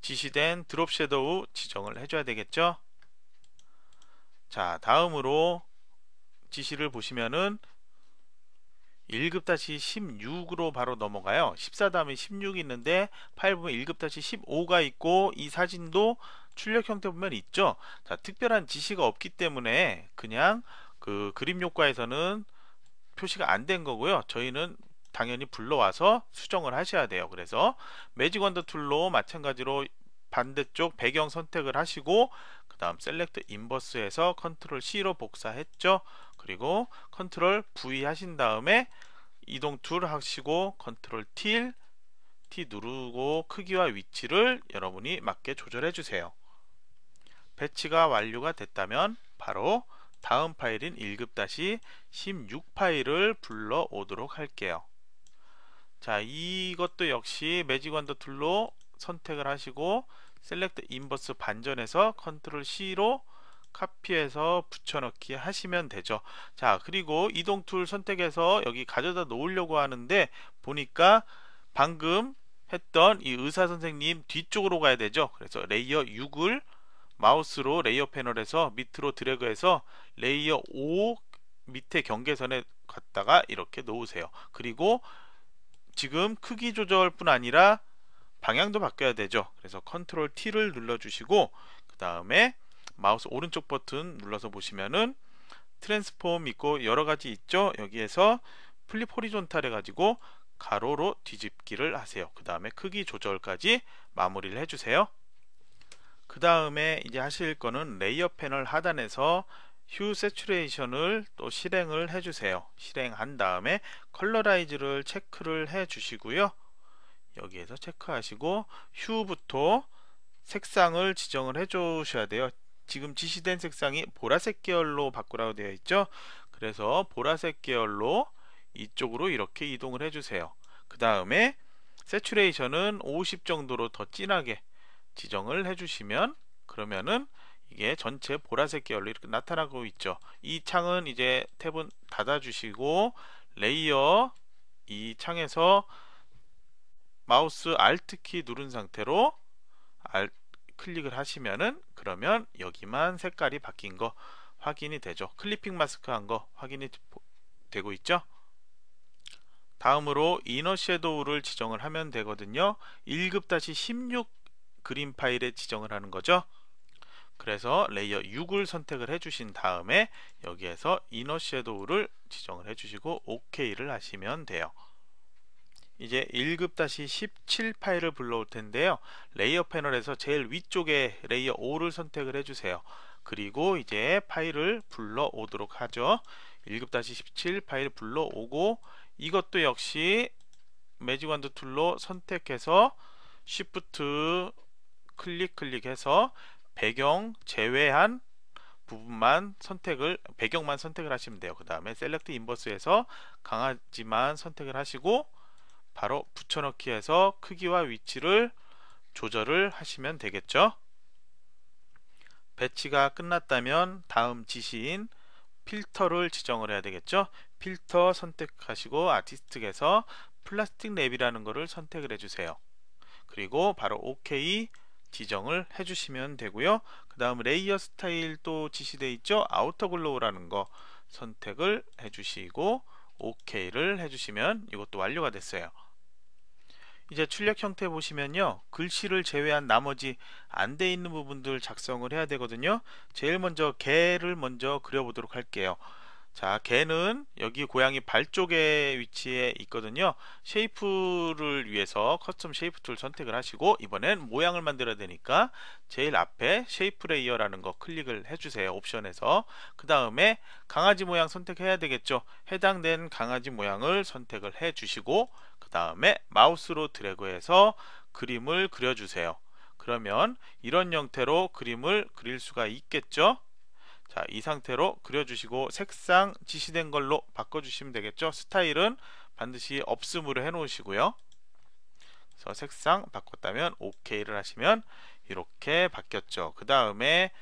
지시된 드롭 섀도우 지정을 해줘야 되겠죠. 자 다음으로 지시를 보시면은 1급 다시 16으로 바로 넘어가요. 14 다음에 16이 있는데 파일 보면 1급 다시 15가 있고 이 사진도 출력 형태 보면 있죠. 자, 특별한 지시가 없기 때문에 그냥 그 그림 효과에서는 표시가 안 된 거고요. 저희는 당연히 불러와서 수정을 하셔야 돼요. 그래서 매직 원더 툴로 마찬가지로 반대쪽 배경 선택을 하시고 그 다음 셀렉트 인버스에서 컨트롤 C로 복사했죠. 그리고 컨트롤 V 하신 다음에 이동 툴 하시고 컨트롤 T T 누르고 크기와 위치를 여러분이 맞게 조절해 주세요. 배치가 완료가 됐다면 바로 다음 파일인 1급-16 파일을 불러오도록 할게요. 자, 이것도 역시 매직 원더 툴로 선택을 하시고 셀렉트 인버스 반전에서 컨트롤 C로 카피해서 붙여넣기 하시면 되죠 자 그리고 이동 툴 선택해서 여기 가져다 놓으려고 하는데 보니까 방금 했던 이 의사 선생님 뒤쪽으로 가야 되죠 그래서 레이어 6을 마우스로 레이어 패널에서 밑으로 드래그해서 레이어 5 밑에 경계선에 갔다가 이렇게 놓으세요 그리고 지금 크기 조절뿐 아니라 방향도 바뀌어야 되죠 그래서 컨트롤 T를 눌러 주시고 그 다음에 마우스 오른쪽 버튼 눌러서 보시면은 트랜스폼 있고 여러가지 있죠 여기에서 플립 호리존탈 해가지고 가로로 뒤집기를 하세요 그 다음에 크기 조절까지 마무리를 해주세요 그 다음에 이제 하실 거는 레이어 패널 하단에서 휴 세츄레이션을 또 실행을 해주세요 실행한 다음에 컬러라이즈를 체크를 해 주시고요 여기에서 체크하시고 휴부터 색상을 지정을 해 주셔야 돼요 지금 지시된 색상이 보라색 계열로 바꾸라고 되어 있죠 그래서 보라색 계열로 이쪽으로 이렇게 이동을 해주세요 그 다음에 세츄레이션은 50 정도로 더 진하게 지정을 해주시면 그러면은 이게 전체 보라색 계열로 이렇게 나타나고 있죠 이 창은 이제 탭은 닫아주시고 레이어 이 창에서 마우스 Alt키 누른 상태로 Alt 클릭을 하시면은 그러면 여기만 색깔이 바뀐 거 확인이 되죠 클리핑 마스크 한 거 확인이 되고 있죠 다음으로 이너 섀도우를 지정을 하면 되거든요 1급 다시 16 그림 파일에 지정을 하는 거죠 그래서 레이어 6을 선택을 해주신 다음에 여기에서 이너 섀도우를 지정을 해주시고 OK를 하시면 돼요 이제 1급-17 다시 파일을 불러올 텐데요. 레이어 패널에서 제일 위쪽에 레이어 5를 선택을 해주세요. 그리고 이제 파일을 불러오도록 하죠. 1급-17 다시 파일 불러오고 이것도 역시 매직 완드 툴로 선택해서 Shift 클릭 클릭해서 배경 제외한 부분만 선택을 배경만 선택을 하시면 돼요. 그 다음에 셀렉트 인버스에서 강아지만 선택을 하시고 바로 붙여넣기 해서 크기와 위치를 조절을 하시면 되겠죠 배치가 끝났다면 다음 지시인 필터를 지정을 해야 되겠죠 필터 선택하시고 아티스트에서 플라스틱 랩이라는 것을 선택을 해주세요 그리고 바로 OK 지정을 해주시면 되고요 그 다음 레이어 스타일 도 지시되어 있죠 아우터 글로우라는 거 선택을 해주시고 OK를 해주시면 이것도 완료가 됐어요 이제 출력 형태 보시면요 글씨를 제외한 나머지 안 돼 있는 부분들 작성을 해야 되거든요 제일 먼저 개를 먼저 그려보도록 할게요 자, 개는 여기 고양이 발 쪽에 위치해 있거든요. 쉐이프를 위해서 커스텀 쉐이프 툴 선택을 하시고 이번엔 모양을 만들어야 되니까 제일 앞에 쉐이프 레이어라는 거 클릭을 해주세요. 옵션에서 그 다음에 강아지 모양 선택해야 되겠죠. 해당된 강아지 모양을 선택을 해주시고 그 다음에 마우스로 드래그해서 그림을 그려주세요. 그러면 이런 형태로 그림을 그릴 수가 있겠죠. 자, 이 상태로 그려주시고 색상 지시된 걸로 바꿔주시면 되겠죠. 스타일은 반드시 없음으로 해놓으시고요. 그래서 색상 바꿨다면 OK를 하시면 이렇게 바뀌었죠. 그 다음에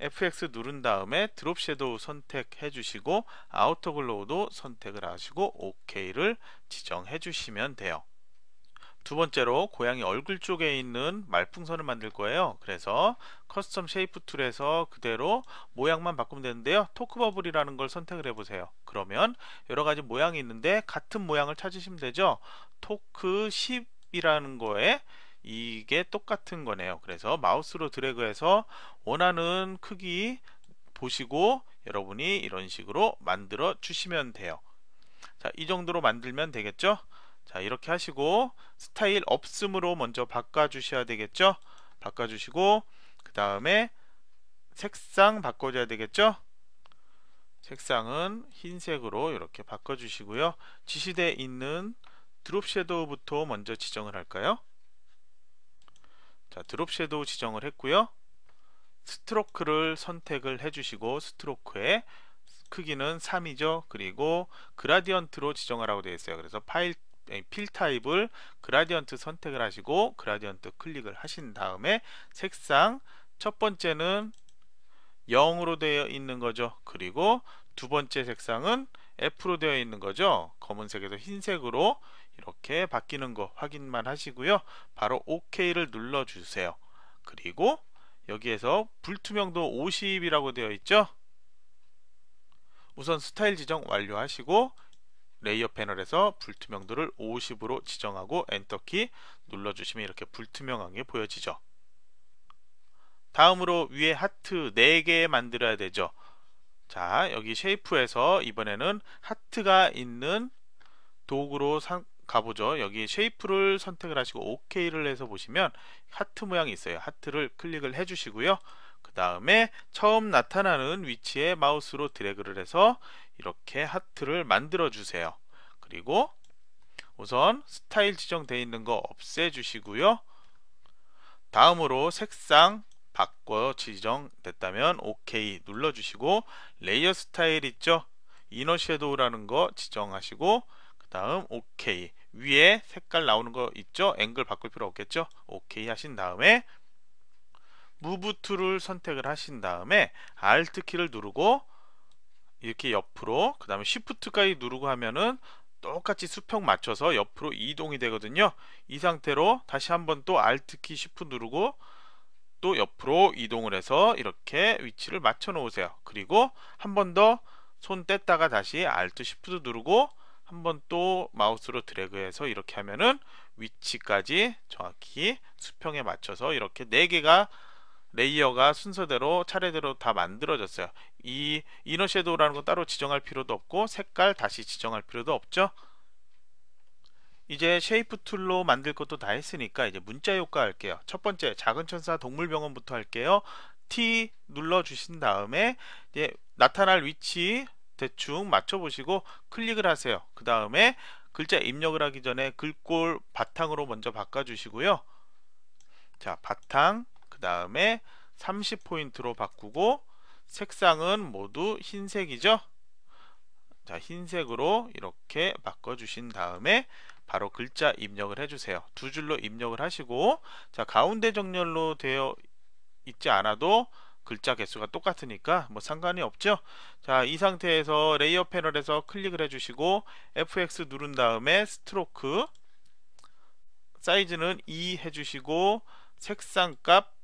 FX 누른 다음에 드롭 섀도우 선택해 주시고 아우터 글로우도 선택을 하시고 OK를 지정해 주시면 돼요. 두 번째로 고양이 얼굴 쪽에 있는 말풍선을 만들 거예요 그래서 커스텀 쉐이프 툴에서 그대로 모양만 바꾸면 되는데요 토크 버블이라는 걸 선택을 해보세요 그러면 여러가지 모양이 있는데 같은 모양을 찾으시면 되죠 토크 10 이라는 거에 이게 똑같은 거네요 그래서 마우스로 드래그해서 원하는 크기 보시고 여러분이 이런 식으로 만들어 주시면 돼요 자이 정도로 만들면 되겠죠 자 이렇게 하시고 스타일 없음으로 먼저 바꿔 주셔야 되겠죠 바꿔 주시고 그 다음에 색상 바꿔줘야 되겠죠 색상은 흰색으로 이렇게 바꿔 주시고요 지시대에 있는 드롭 섀도우부터 먼저 지정을 할까요 자 드롭 섀도우 지정을 했고요 스트로크를 선택을 해주시고 스트로크의 크기는 3이죠. 그리고 그라디언트로 지정하라고 되어 있어요. 그래서 파일 네, 필 타입을 그라디언트 선택을 하시고 그라디언트 클릭을 하신 다음에 색상 첫 번째는 0으로 되어 있는 거죠 그리고 두 번째 색상은 F로 되어 있는 거죠 검은색에서 흰색으로 이렇게 바뀌는 거 확인만 하시고요 바로 OK를 눌러 주세요 그리고 여기에서 불투명도 50이라고 되어 있죠 우선 스타일 지정 완료하시고 레이어 패널에서 불투명도를 50으로 지정하고 엔터키 눌러주시면 이렇게 불투명하게 보여지죠. 다음으로 위에 하트 4개 만들어야 되죠. 자 여기 쉐이프에서 이번에는 하트가 있는 도구로 가보죠. 여기 쉐이프를 선택을 하시고 OK를 해서 보시면 하트 모양이 있어요. 하트를 클릭을 해주시고요. 그 다음에 처음 나타나는 위치에 마우스로 드래그를 해서 이렇게 하트를 만들어 주세요 그리고 우선 스타일 지정되어 있는 거 없애 주시고요 다음으로 색상 바꿔 지정됐다면 OK 눌러 주시고 레이어 스타일 있죠 이너 섀도우라는 거 지정하시고 그 다음 OK 위에 색깔 나오는 거 있죠 앵글 바꿀 필요 없겠죠 OK 하신 다음에 무브 툴을 선택을 하신 다음에 Alt 키를 누르고 이렇게 옆으로 그 다음에 s h i f t 까지 누르고 하면은 똑같이 수평 맞춰서 옆으로 이동이 되거든요 이 상태로 다시 한번 또 Alt키 쉬프트 누르고 또 옆으로 이동을 해서 이렇게 위치를 맞춰 놓으세요 그리고 한 번 더 손 뗐다가 다시 Alt Shift 누르고 한 번 또 마우스로 드래그해서 이렇게 하면은 위치까지 정확히 수평에 맞춰서 이렇게 4개가 레이어가 순서대로 차례대로 다 만들어졌어요 이 이너 섀도우라는 건 따로 지정할 필요도 없고 색깔 다시 지정할 필요도 없죠 이제 쉐이프 툴로 만들 것도 다 했으니까 이제 문자 효과 할게요 첫 번째 작은 천사 동물병원부터 할게요 T 눌러 주신 다음에 이제 나타날 위치 대충 맞춰 보시고 클릭을 하세요 그 다음에 글자 입력을 하기 전에 글꼴 바탕으로 먼저 바꿔 주시고요 자 바탕 그 다음에 30포인트로 바꾸고 색상은 모두 흰색이죠 자 흰색으로 이렇게 바꿔주신 다음에 바로 글자 입력을 해주세요 두 줄로 입력을 하시고 자 가운데 정렬로 되어 있지 않아도 글자 개수가 똑같으니까 뭐 상관이 없죠 자이 상태에서 레이어 패널에서 클릭을 해주시고 FX 누른 다음에 스트로크 사이즈는 2 e 해주시고 색상값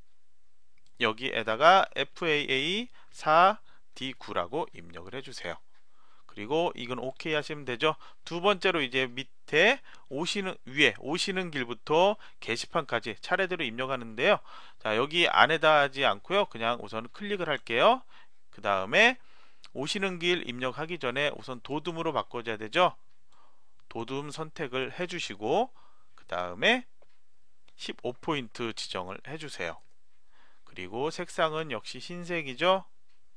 여기에다가 FAA 4D9라고 입력을 해주세요. 그리고 이건 OK 하시면 되죠. 두 번째로 이제 밑에 오시는 위에 오시는 길부터 게시판까지 차례대로 입력하는데요. 자 여기 안에다 하지 않고요. 그냥 우선 클릭을 할게요. 그 다음에 오시는 길 입력하기 전에 우선 도둠으로 바꿔줘야 되죠. 도둠 선택을 해주시고 그 다음에 15포인트 지정을 해주세요. 그리고 색상은 역시 흰색이죠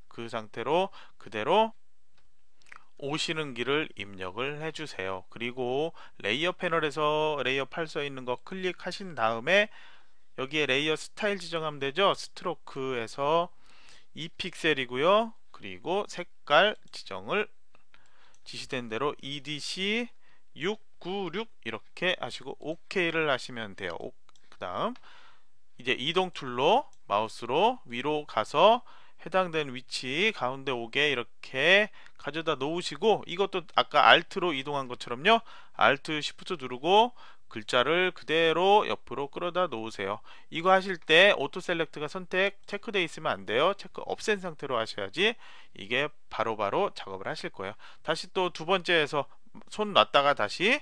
그 상태로 그대로 오시는 길을 입력을 해주세요 그리고 레이어 패널에서 레이어 8 써 있는 거 클릭하신 다음에 여기에 레이어 스타일 지정하면 되죠 스트로크에서 2픽셀이고요 그리고 색깔 지정을 지시된 대로 EDC 696 이렇게 하시고 OK를 하시면 돼요 그 다음 이제 이동 툴로 마우스로 위로 가서 해당된 위치 가운데 오게 이렇게 가져다 놓으시고 이것도 아까 Alt로 이동한 것처럼요 Alt, Shift 누르고 글자를 그대로 옆으로 끌어다 놓으세요 이거 하실 때 오토 셀렉트가 선택 체크돼 있으면 안 돼요 체크 없앤 상태로 하셔야지 이게 바로바로 바로 작업을 하실 거예요 다시 또 두 번째에서 손 놨다가 다시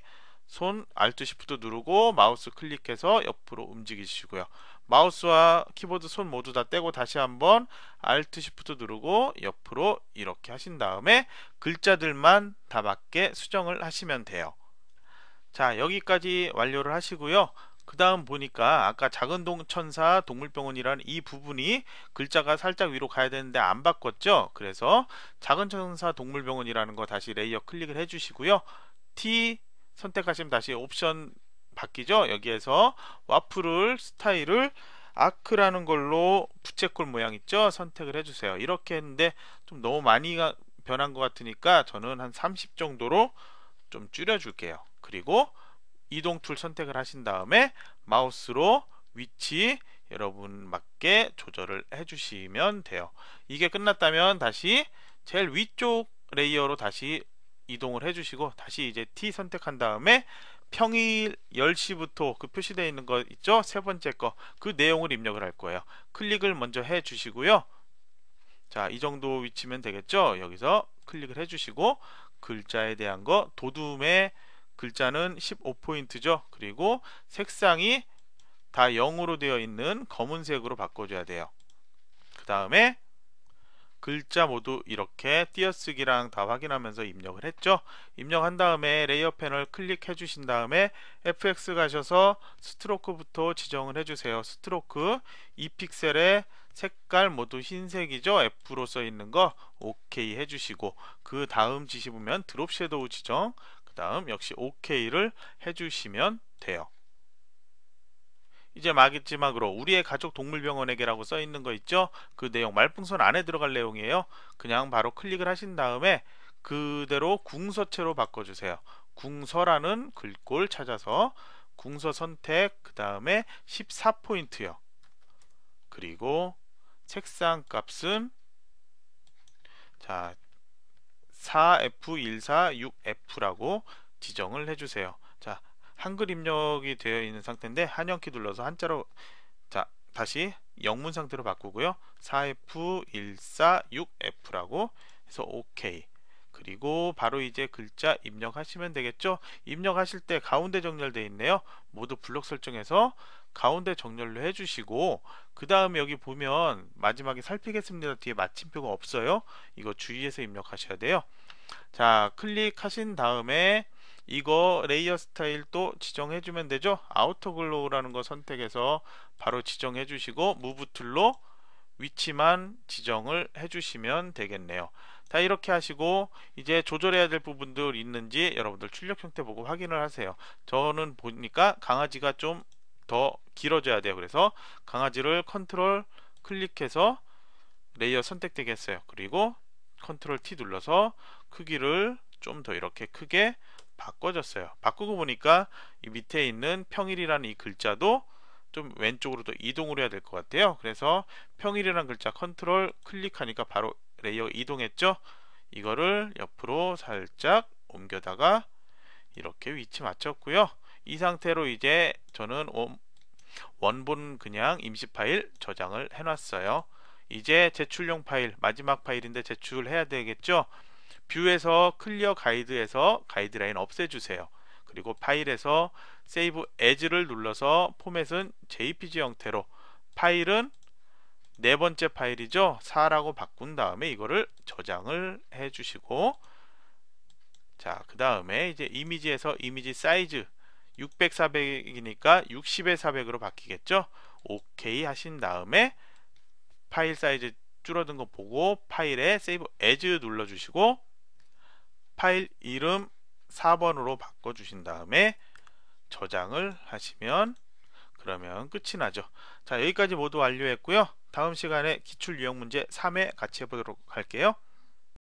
손 Alt, Shift 누르고 마우스 클릭해서 옆으로 움직이시고요 마우스와 키보드 손 모두 다 떼고 다시 한번 Alt Shift 누르고 옆으로 이렇게 하신 다음에 글자들만 다 맞게 수정을 하시면 돼요. 자 여기까지 완료를 하시고요. 그 다음 보니까 아까 작은 동천사 동물병원이라는 이 부분이 글자가 살짝 위로 가야 되는데 안 바꿨죠? 그래서 작은 천사 동물병원이라는 거 다시 레이어 클릭을 해주시고요. T 선택하시면 다시 옵션 바뀌죠 여기에서 와플을 스타일을 아크라는 걸로 부채꼴 모양 있죠 선택을 해주세요 이렇게 했는데 좀 너무 많이 변한 것 같으니까 저는 한 30 정도로 좀 줄여줄게요 그리고 이동 툴 선택을 하신 다음에 마우스로 위치 여러분 맞게 조절을 해주시면 돼요 이게 끝났다면 다시 제일 위쪽 레이어로 다시 이동을 해주시고 다시 이제 T 선택한 다음에 평일 10시부터 그 표시되어 있는 거 있죠? 세 번째 거. 그 내용을 입력을 할 거예요. 클릭을 먼저 해 주시고요. 자, 이 정도 위치면 되겠죠? 여기서 클릭을 해 주시고 글자에 대한 거 도둠의 글자는 15포인트죠. 그리고 색상이 다 0으로 되어 있는 검은색으로 바꿔줘야 돼요. 그 다음에 글자 모두 이렇게 띄어쓰기랑 다 확인하면서 입력을 했죠 입력한 다음에 레이어 패널 클릭해 주신 다음에 FX 가셔서 스트로크부터 지정을 해주세요 스트로크 이픽셀에 색깔 모두 흰색이죠 F로 써 있는 거 OK 해주시고 그 다음 지시 보면 드롭 섀도우 지정 그 다음 역시 OK를 해주시면 돼요 이제 마지막으로 우리의 가족 동물병원에게라고 써 있는 거 있죠? 그 내용 말풍선 안에 들어갈 내용이에요. 그냥 바로 클릭을 하신 다음에 그대로 궁서체로 바꿔주세요. 궁서라는 글꼴 찾아서 궁서 선택 그 다음에 14포인트요. 그리고 책상 값은 자 4F146F라고 지정을 해주세요. 한글 입력이 되어 있는 상태인데 한영키 눌러서 한자로 자 다시 영문 상태로 바꾸고요 4F146F라고 해서 OK 그리고 바로 이제 글자 입력하시면 되겠죠 입력하실 때 가운데 정렬되어 있네요 모두 블록 설정에서 가운데 정렬로 해주시고 그 다음에 여기 보면 마지막에 살피겠습니다 뒤에 마침표가 없어요 이거 주의해서 입력하셔야 돼요 자 클릭하신 다음에 이거 레이어 스타일 또 지정해 주면 되죠 아우터 글로우라는 거 선택해서 바로 지정해 주시고 무브 툴로 위치만 지정을 해 주시면 되겠네요 자 이렇게 하시고 이제 조절해야 될 부분들 있는지 여러분들 출력 형태 보고 확인을 하세요 저는 보니까 강아지가 좀 더 길어져야 돼요 그래서 강아지를 컨트롤 클릭해서 레이어 선택되겠어요 그리고 컨트롤 T 눌러서 크기를 좀 더 이렇게 크게 바꿔졌어요. 바꾸고 보니까 이 밑에 있는 평일이라는 이 글자도 좀 왼쪽으로 또 이동을 해야 될 것 같아요. 그래서 평일이라는 글자 컨트롤 클릭하니까 바로 레이어 이동했죠. 이거를 옆으로 살짝 옮겨다가 이렇게 위치 맞췄고요. 이 상태로 이제 저는 원본 그냥 임시 파일 저장을 해놨어요. 이제 제출용 파일 마지막 파일인데 제출해야 되겠죠. 뷰에서 클리어 가이드에서 가이드라인 없애주세요. 그리고 파일에서 세이브 as를 눌러서 포맷은 jpg 형태로 파일은 네 번째 파일이죠 4라고 바꾼 다음에 이거를 저장을 해 주시고 자 그 다음에 이제 이미지에서 이미지 사이즈 600, 400이니까 60에 400으로 바뀌겠죠 오케이 하신 다음에 파일 사이즈 줄어든 거 보고 파일에 세이브 as 눌러 주시고 파일 이름 4번으로 바꿔주신 다음에 저장을 하시면 그러면 끝이 나죠 자 여기까지 모두 완료했고요 다음 시간에 기출 유형 문제 3회 같이 해보도록 할게요